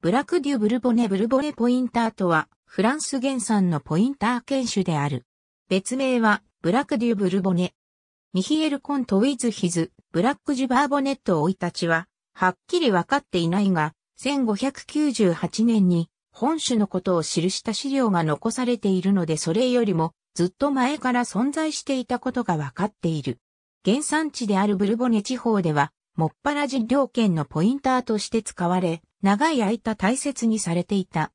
ブラックデュ・ブルボネ・ブルボネ・ポインターとは、フランス原産のポインター犬種である。別名は、ブラックデュ・ブルボネ。ミヒエル・コント・ウィズ・ヒズ、ブラック・ジュ・バーボネット・生い立ちは、はっきりわかっていないが、1598年に、本種のことを記した資料が残されているのでそれよりも、ずっと前から存在していたことがわかっている。原産地であるブルボネ地方では、もっぱら実業圏のポインターとして使われ、長い間大切にされていた。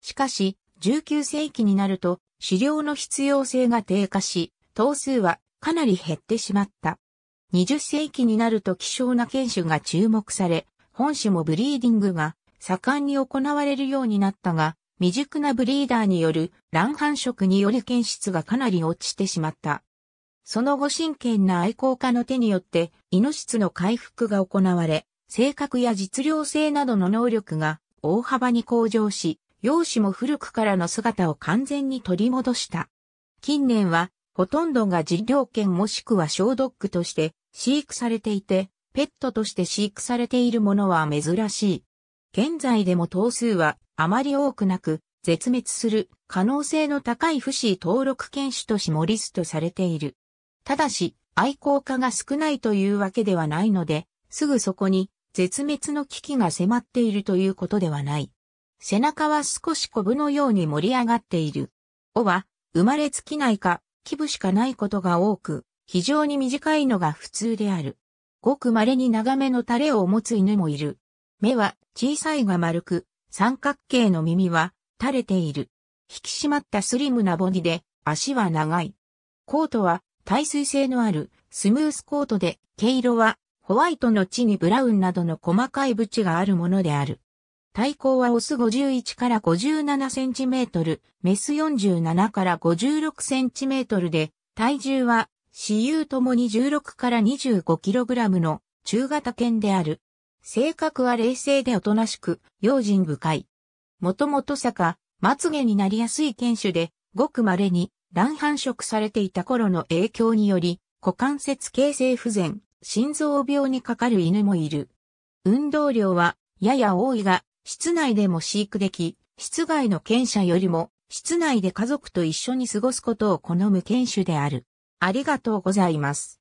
しかし、19世紀になると、狩猟の必要性が低下し、頭数はかなり減ってしまった。20世紀になると希少な犬種が注目され、本種もブリーディングが盛んに行われるようになったが、未熟なブリーダーによる乱繁殖により犬質がかなり落ちてしまった。その後真剣な愛好家の手によって、イノシツの回復が行われ、性格や実量性などの能力が大幅に向上し、容姿も古くからの姿を完全に取り戻した。近年は、ほとんどが実量犬もしくは小ドッグとして飼育されていて、ペットとして飼育されているものは珍しい。現在でも頭数はあまり多くなく、絶滅する可能性の高い不死登録犬種としモリストされている。ただし、愛好家が少ないというわけではないので、すぐそこに絶滅の危機が迫っているということではない。背中は少しコブのように盛り上がっている。尾は生まれつきないか、基部しかないことが多く、非常に短いのが普通である。ごく稀に長めの垂れを持つ犬もいる。目は小さいが丸く、三角形の耳は垂れている。引き締まったスリムなボディで足は長い。コートは耐水性のあるスムースコートで毛色はホワイトの地にブラウンなどの細かいブチがあるものである。体高はオス51から57センチメートル、メス47から56センチメートルで、体重は、私有ともに16から25キログラムの中型犬である。性格は冷静でおとなしく、用心深い。もともと坂、まつげになりやすい犬種で、ごく稀に乱繁殖されていた頃の影響により、股関節形成不全、心臓病にかかる犬もいる。運動量はやや多いが、室内でも飼育でき、室外の犬舎よりも、室内で家族と一緒に過ごすことを好む犬種である。ありがとうございます。